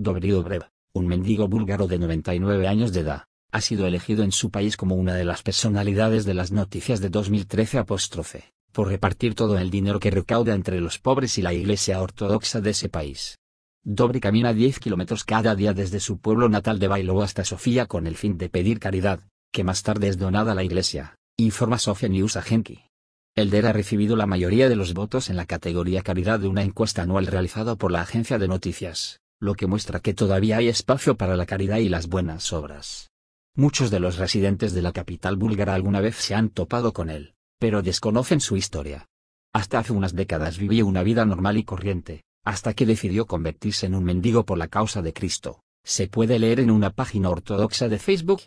Dobri Brev, un mendigo búlgaro de 99 años de edad, ha sido elegido en su país como una de las personalidades de las noticias de 2013 apóstrofe, por repartir todo el dinero que recauda entre los pobres y la iglesia ortodoxa de ese país. Dobre camina 10 kilómetros cada día desde su pueblo natal de Bailo hasta Sofía con el fin de pedir caridad, que más tarde es donada a la iglesia, informa Sofia News Agency. El DER ha recibido la mayoría de los votos en la categoría caridad de una encuesta anual realizada por la agencia de noticias lo que muestra que todavía hay espacio para la caridad y las buenas obras. Muchos de los residentes de la capital búlgara alguna vez se han topado con él, pero desconocen su historia. Hasta hace unas décadas vivía una vida normal y corriente, hasta que decidió convertirse en un mendigo por la causa de Cristo. Se puede leer en una página ortodoxa de Facebook.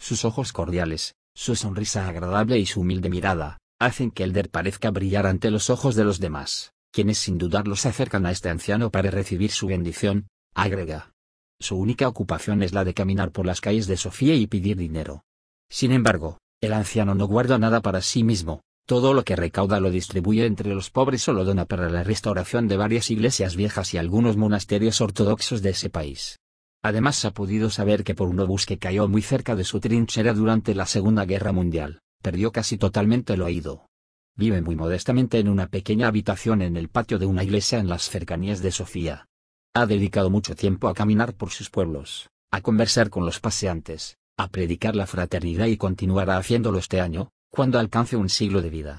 Sus ojos cordiales, su sonrisa agradable y su humilde mirada, hacen que Elder parezca brillar ante los ojos de los demás, quienes sin dudarlo los acercan a este anciano para recibir su bendición, agrega. Su única ocupación es la de caminar por las calles de Sofía y pedir dinero. Sin embargo, el anciano no guarda nada para sí mismo, todo lo que recauda lo distribuye entre los pobres o lo dona para la restauración de varias iglesias viejas y algunos monasterios ortodoxos de ese país. Además ha podido saber que por un obús que cayó muy cerca de su trinchera durante la Segunda Guerra Mundial, perdió casi totalmente el oído. Vive muy modestamente en una pequeña habitación en el patio de una iglesia en las cercanías de Sofía, ha dedicado mucho tiempo a caminar por sus pueblos, a conversar con los paseantes, a predicar la fraternidad y continuará haciéndolo este año, cuando alcance un siglo de vida.